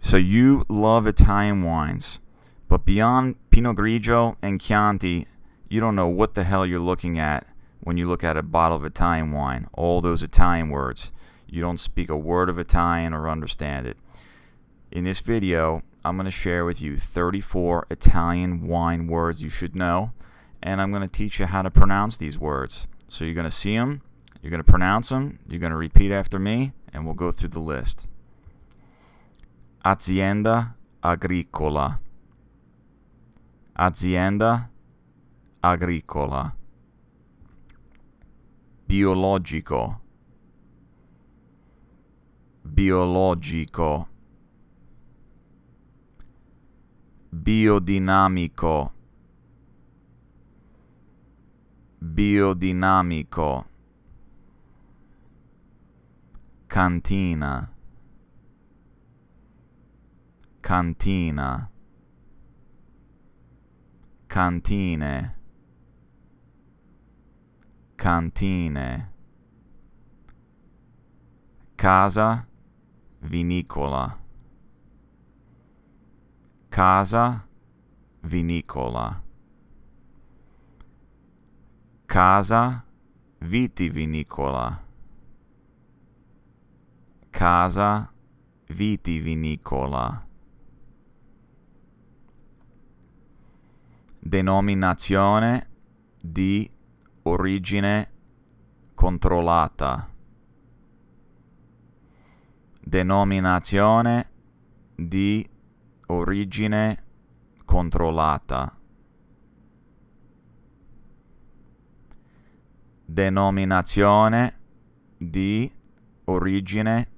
So you love Italian wines, but beyond Pinot Grigio and Chianti, you don't know what the hell you're looking at when you look at a bottle of Italian wine. All those Italian words. You don't speak a word of Italian or understand it. In this video, I'm going to share with you 34 Italian wine words you should know, and I'm going to teach you how to pronounce these words. So you're going to see them, you're going to pronounce them, you're going to repeat after me, and we'll go through the list. Azienda agricola. Azienda agricola. Biologico. Biologico. Biodinamico. Biodinamico. Cantina cantina cantine cantine casa vinicola casa vinicola casa vitivinicola casa vitivinicola denominazione di origine controllata. Denominazione di origine controllata. Denominazione di origine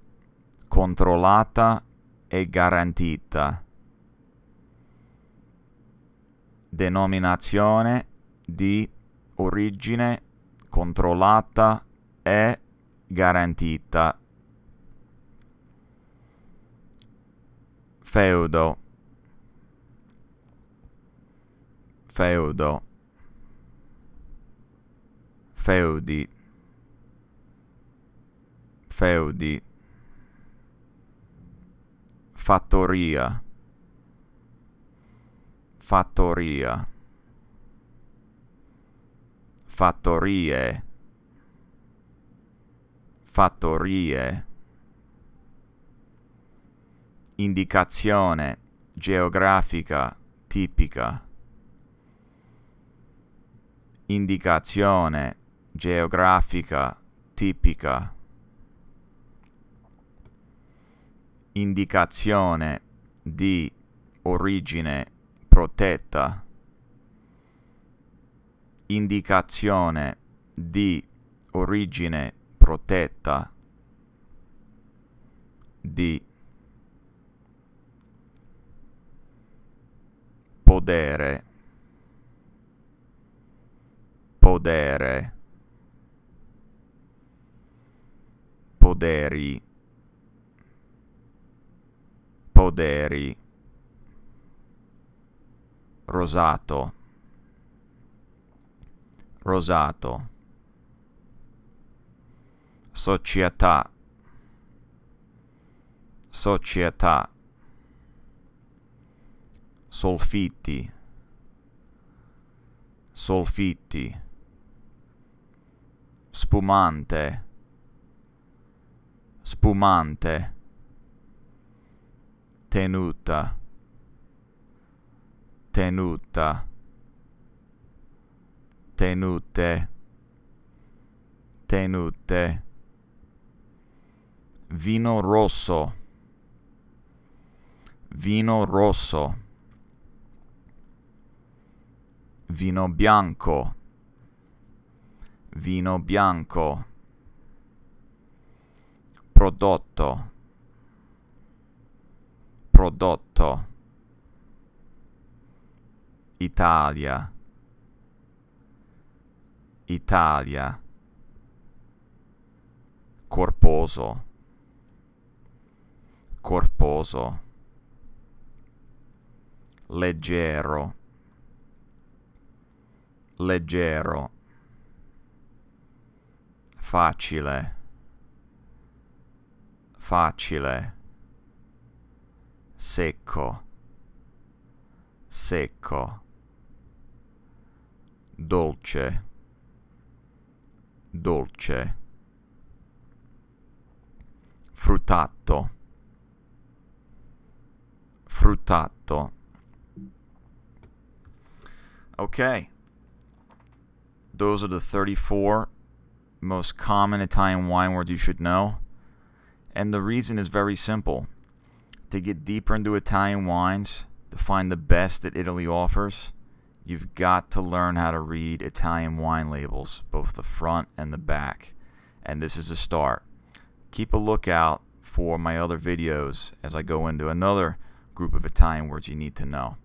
controllata e garantita denominazione di origine controllata e garantita. Feudo. Feudo. Feudi. Feudi. Fattoria. Fattoria. Fattorie. Fattorie. Indicazione geografica tipica. Indicazione geografica tipica. Indicazione di origine protetta indicazione di origine protetta di podere podere poderi poderi rosato rosato società società solfitti solfitti spumante spumante tenuta tenuta tenute tenute vino rosso vino rosso vino bianco vino bianco prodotto prodotto Italia Italia corposo corposo leggero leggero facile facile secco secco dolce dolce fruttato fruttato okay those are the 34 most common Italian wine words you should know and the reason is very simple to get deeper into Italian wines to find the best that Italy offers You've got to learn how to read Italian wine labels, both the front and the back. And this is a start. Keep a lookout for my other videos as I go into another group of Italian words you need to know.